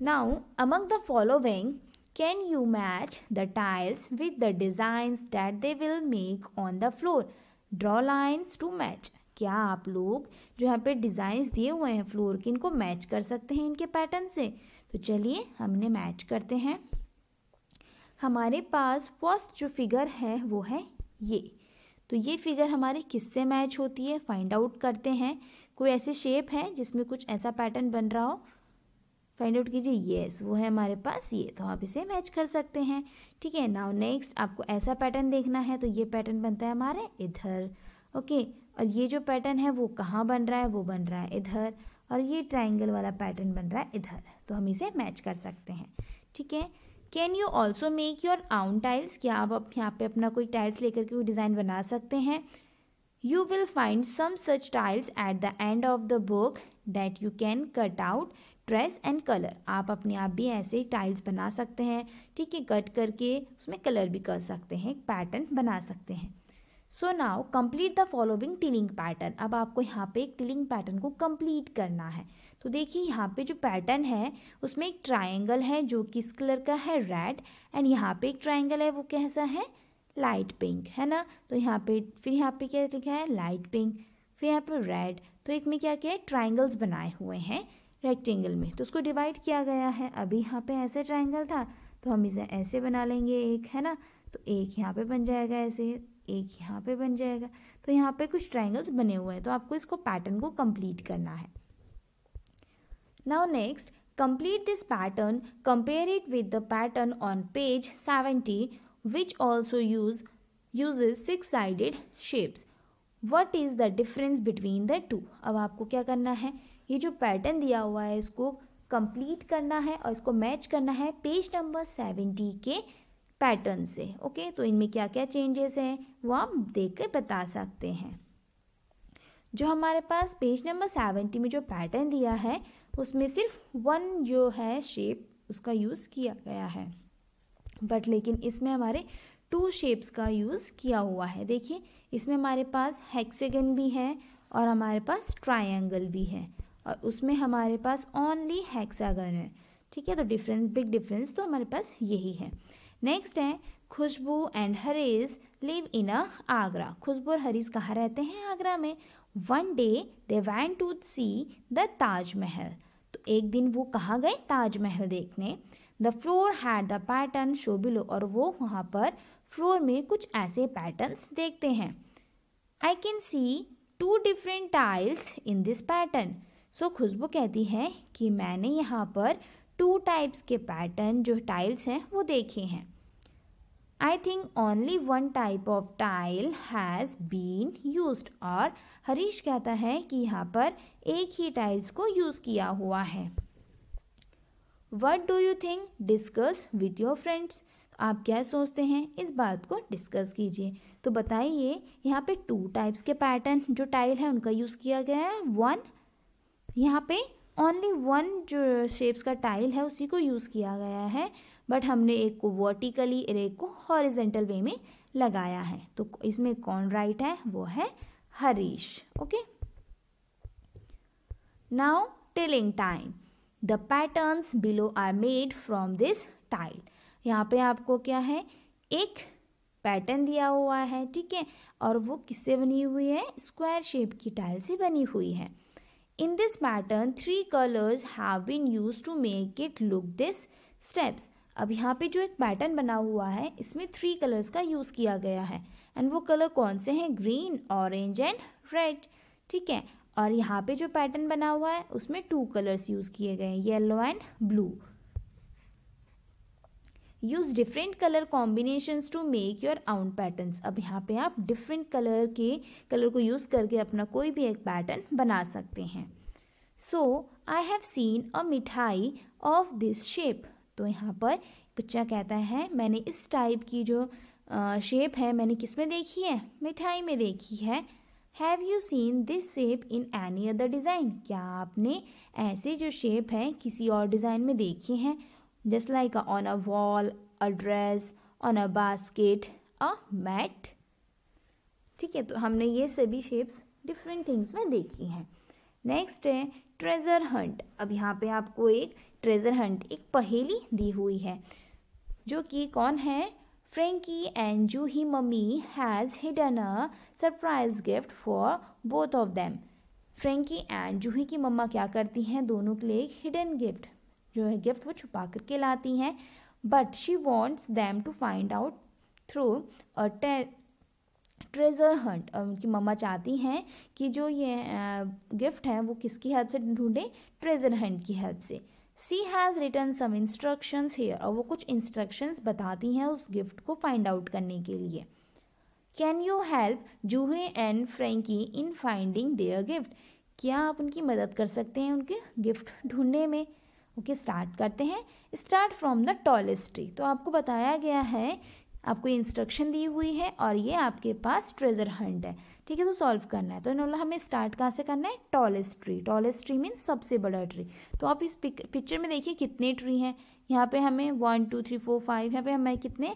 now among the following can you match the tiles with the designs that they will make on the floor draw lines to match क्या आप लोग जो यहाँ पे डिज़ाइंस दिए हुए हैं फ्लोर के इनको मैच कर सकते हैं इनके पैटर्न से तो चलिए हमने मैच करते हैं हमारे पास फर्स्ट जो फिगर है वो है ये तो ये फिगर हमारे किससे मैच होती है फाइंड आउट करते हैं कोई ऐसे शेप है जिसमें कुछ ऐसा पैटर्न बन रहा हो फाइंड आउट कीजिए येस वो है हमारे पास ये तो आप इसे मैच कर सकते हैं ठीक है नाउ नेक्स्ट आपको ऐसा पैटर्न देखना है तो ये पैटर्न बनता है हमारे इधर ओके और ये जो पैटर्न है वो कहाँ बन रहा है वो बन रहा है इधर और ये ट्राइंगल वाला पैटर्न बन रहा है इधर तो हम इसे मैच कर सकते हैं ठीक है can you also make your own tiles क्या आप यहाँ पे अपना कोई टाइल्स लेकर के कोई डिज़ाइन बना सकते हैं you will find some such tiles at the end of the book that you can cut out trace and colour आप अपने आप भी ऐसे टाइल्स बना सकते हैं ठीक है कट करके उसमें कलर भी कर सकते हैं पैटर्न बना सकते हैं so now complete the following tiling pattern अब आपको यहाँ पे एक टिलिंग पैटर्न को कंप्लीट करना है तो देखिए यहाँ पे जो पैटर्न है उसमें एक ट्रायंगल है जो किस कलर का है रेड एंड यहाँ पे एक ट्रायंगल है वो कैसा है लाइट पिंक है ना तो यहाँ पे फिर यहाँ पे क्या लिखा है लाइट पिंक फिर यहाँ पे रेड तो एक में क्या क्या है ट्राइंगल्स बनाए हुए हैं रेक्टेंगल में तो उसको डिवाइड किया गया है अभी यहाँ पे ऐसे ट्राइंगल था तो हम इसे ऐसे बना लेंगे एक है ना तो एक यहाँ पे बन जाएगा ऐसे एक यहाँ पे बन जाएगा तो यहाँ पे कुछ ट्राइंगल्स बने हुए हैं तो आपको इसको पैटर्न को कंप्लीट करना है now next complete this pattern compare it with the pattern on page seventy which also use use six sided shapes what is the difference between the two अब आपको क्या करना है ये जो पैटर्न दिया हुआ है इसको कंप्लीट करना है और इसको मैच करना है पेज नंबर सेवेंटी के पैटर्न से ओके तो इनमें क्या क्या चेंजेस हैं वो आप देख कर बता सकते हैं जो हमारे पास पेज नंबर सेवेंटी में जो पैटर्न दिया है उसमें सिर्फ वन जो है शेप उसका यूज़ किया गया है बट लेकिन इसमें हमारे टू शेप्स का यूज़ किया हुआ है देखिए इसमें हमारे पास हेक्सेगन भी है और हमारे पास ट्रायंगल भी है और उसमें हमारे पास ओनली हेक्सागन है ठीक है तो डिफरेंस बिग डिफरेंस तो हमारे पास यही है नेक्स्ट है Khushboo and Harish live in a Agra Khushboo और हरीज कहाँ रहते हैं आगरा में one day they went to see the Taj Mahal तो एक दिन वो कहाँ गए ताजमहल देखने the floor had the pattern show below और वो वहाँ पर फ्लोर में कुछ ऐसे पैटर्न्स देखते हैं I can see two different tiles in this pattern so Khushboo कहती है कि मैंने यहाँ पर टू टाइप्स के पैटर्न जो टाइल्स हैं वो देखे हैं I think only one type of tile has been use और हरीश कहता है कि यहाँ पर एक ही टाइल्स को यूज़ किया हुआ है what do you think discuss with your friends आप क्या सोचते हैं इस बात को डिस्कस कीजिए तो बताइए यहाँ पे टू टाइप्स के पैटर्न जो टाइल है उनका यूज़ किया गया है वन यहाँ पे ओनली वन जो शेप्स का टाइल है उसी को यूज़ किया गया है बट हमने एक को वर्टिकली और एक को हॉरिजेंटल वे में लगाया है तो इसमें कौन राइट है वो है Harish okay now telling time the patterns below are made from this tile यहाँ पे आपको क्या है एक पैटर्न दिया हुआ है ठीक है और वो किससे बनी हुई है स्क्वायर शेप की टाइल से बनी हुई है In this pattern, three colors have been used to make it look this steps. अब यहाँ पे जो एक पैटर्न बना हुआ है इसमें थ्री कलर्स का यूज़ किया गया है एंड वो कलर कौन से हैं ग्रीन ऑरेंज एंड रेड ठीक है और यहाँ पे जो पैटर्न बना हुआ है उसमें टू कलर्स यूज़ किए गए हैं yellow and blue use different colour combinations to make your own patterns अब यहाँ पे आप डिफरेंट कलर के कलर को यूज़ करके अपना कोई भी एक पैटर्न बना सकते हैं सो आई हैव सीन अ मिठाई ऑफ दिस शेप तो यहाँ पर बच्चा कहता है मैंने इस टाइप की जो शेप है मैंने किस में देखी है मिठाई में देखी है have you seen this shape in any other design क्या आपने ऐसे जो शेप है किसी और डिज़ाइन में देखी हैं just like on a wall a dress on a basket a mat ठीक है तो हमने ये सभी शेप्स डिफरेंट थिंग्स में देखी हैं नेक्स्ट है ट्रेज़र हंट अब यहाँ पे आपको एक ट्रेज़र हंट एक पहेली दी हुई है जो कि कौन है Frankie and Juhi mummy has hidden a surprise gift for both of them Frankie and Juhi की मम्मा क्या करती हैं दोनों के लिए एक हिडन गिफ्ट जो है गिफ्ट वो छुपा करके लाती हैं but she wants them to find out through a treasure hunt उनकी मम्मा चाहती हैं कि जो ये गिफ्ट है वो किसकी हेल्प से ढूंढें ट्रेजर हंट की हेल्प से she has return some instructions here और वो कुछ इंस्ट्रक्शंस बताती हैं उस गिफ्ट को फाइंड आउट करने के लिए can you help Juhi and Frankie in finding their gift क्या आप उनकी मदद कर सकते हैं उनके गिफ्ट ढूंढने में ओके okay, स्टार्ट करते हैं start from the tallest tree तो आपको बताया गया है आपको इंस्ट्रक्शन दी हुई है और ये आपके पास ट्रेजर हंट है ठीक है तो सॉल्व करना है तो इन्होंने हमें स्टार्ट कहाँ से करना है tallest tree tallest tree means सबसे बड़ा ट्री तो आप इस पिक्चर में देखिए कितने ट्री हैं यहाँ पे हमें one two three four five यहाँ पे हमें कितने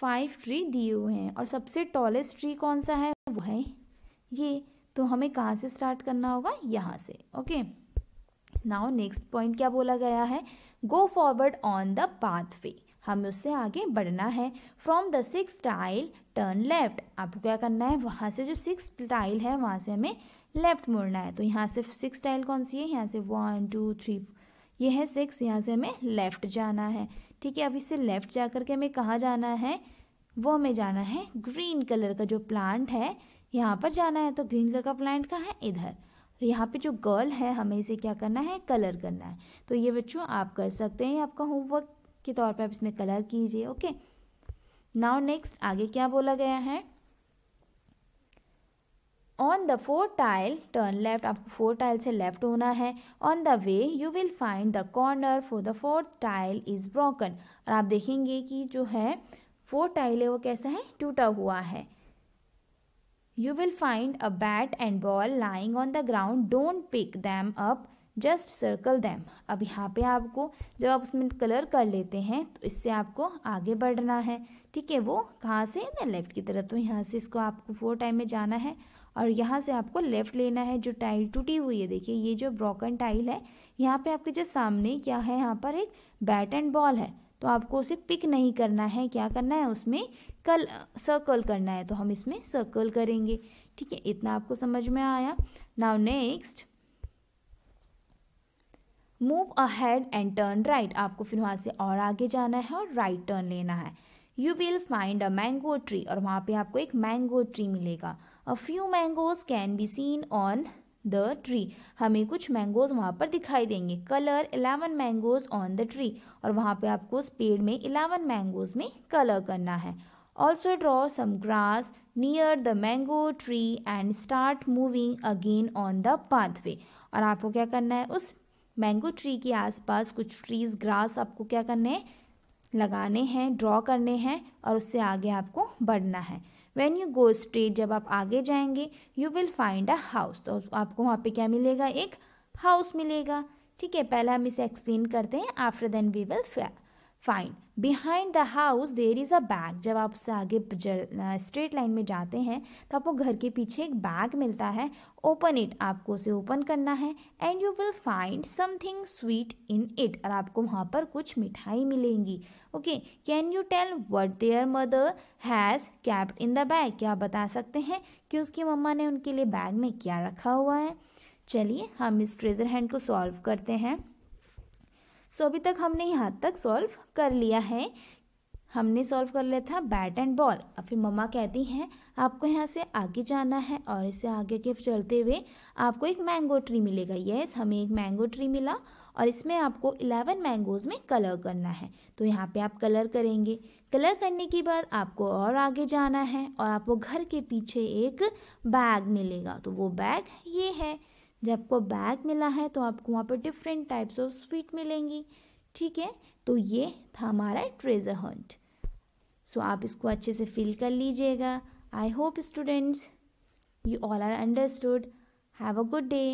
फाइव ट्री दिए हुए हैं और सबसे टॉलेस्ट ट्री कौन सा है वो है ये तो हमें कहाँ से स्टार्ट करना होगा यहाँ से okay okay? Now next point क्या बोला गया है go forward on the path way हमें उससे आगे बढ़ना है from the six tile turn left आपको क्या करना है वहाँ से जो सिक्स टाइल है वहाँ से हमें लेफ्ट मुड़ना है तो यहाँ से सिक्स टाइल कौन सी है यहाँ से वन टू थ्री ये है सिक्स यहाँ से हमें लेफ्ट जाना है ठीक है अब इससे लेफ्ट जा करके हमें कहाँ जाना है वो हमें जाना है ग्रीन कलर का जो प्लांट है यहाँ पर जाना है तो ग्रीन कलर का प्लांट कहाँ है इधर तो यहाँ पे जो गर्ल है हमें इसे क्या करना है कलर करना है तो ये बच्चों आप कर सकते हैं आपका होमवर्क के तौर पर आप इसमें कलर कीजिए ओके नाउ नेक्स्ट आगे क्या बोला गया है on the four tile turn left आपको फोर टाइल से लेफ्ट होना है on the way you will find the corner for the fourth tile is broken और आप देखेंगे कि जो है फोर टाइल है वो कैसा है टूटा हुआ है you will find a bat and ball lying on the ground don't pick them up just circle them अब यहाँ पे आपको जब आप उसमें कलर कर लेते हैं तो इससे आपको आगे बढ़ना है ठीक है वो कहाँ से ना लेफ़्ट की तरफ तो यहाँ से इसको आपको फोर टाइम में जाना है और यहाँ से आपको लेफ़्ट लेना है जो टाइल टूटी हुई है देखिए ये जो ब्रोकन टाइल है यहाँ पे आपके जो सामने क्या है यहाँ पर एक बैट एंड बॉल है तो आपको उसे पिक नहीं करना है क्या करना है उसमें कल सर्कल करना है तो हम इसमें सर्कल करेंगे ठीक है इतना आपको समझ में आया now next move ahead and turn right आपको फिर वहाँ से और आगे जाना है और राइट right टर्न लेना है you will find a mango tree और वहाँ पे आपको एक मैंगो ट्री मिलेगा a few mangoes can be seen on the tree हमें कुछ मैंगोज वहाँ पर दिखाई देंगे colour eleven mangoes on the tree और वहाँ पे आपको उस पेड़ में इलेवन मैंगोज में कलर करना है Also draw some grass near the mango tree and start moving again on the pathway. और आपको क्या करना है उस मैंगो ट्री के आसपास कुछ ट्रीज ग्रास आपको क्या करने हैं लगाने हैं ड्रॉ करने हैं और उससे आगे आपको बढ़ना है वैन यू गो स्ट्रेट जब आप आगे जाएंगे you will find a house तो आपको वहाँ पे क्या मिलेगा एक हाउस मिलेगा ठीक है पहले हम इसे एक्सप्लेन करते हैं after then we will fair fine behind the house there is a bag जब आप उससे आगे स्ट्रेट लाइन में जाते हैं तो आपको घर के पीछे एक बैग मिलता है ओपन इट आपको उसे ओपन करना है and you will find something sweet in it और आपको वहाँ पर कुछ मिठाई मिलेंगी okay can you tell what their mother has kept in the bag क्या आप बता सकते हैं कि उसकी मम्मा ने उनके लिए बैग में क्या रखा हुआ है चलिए हम इस ट्रेजर हैंड को सॉल्व करते हैं सो अभी तक हमने यहाँ तक सॉल्व कर लिया है हमने सॉल्व कर लिया था बैट एंड बॉल अब फिर मम्मा कहती हैं आपको यहाँ से आगे जाना है और इसे आगे के चलते हुए आपको एक मैंगो ट्री मिलेगा येस हमें एक मैंगो ट्री मिला और इसमें आपको इलेवन मैंगोज़ में कलर करना है तो यहाँ पे आप कलर करेंगे कलर करने के बाद आपको और आगे जाना है और आपको घर के पीछे एक बैग मिलेगा तो वो बैग ये है जब आपको बैग मिला है तो आपको वहाँ पर डिफरेंट टाइप्स ऑफ स्वीट मिलेंगी ठीक है तो ये था हमारा ट्रेजर हंट सो आप इसको अच्छे से फिल कर लीजिएगा I hope students you all are understood have a good day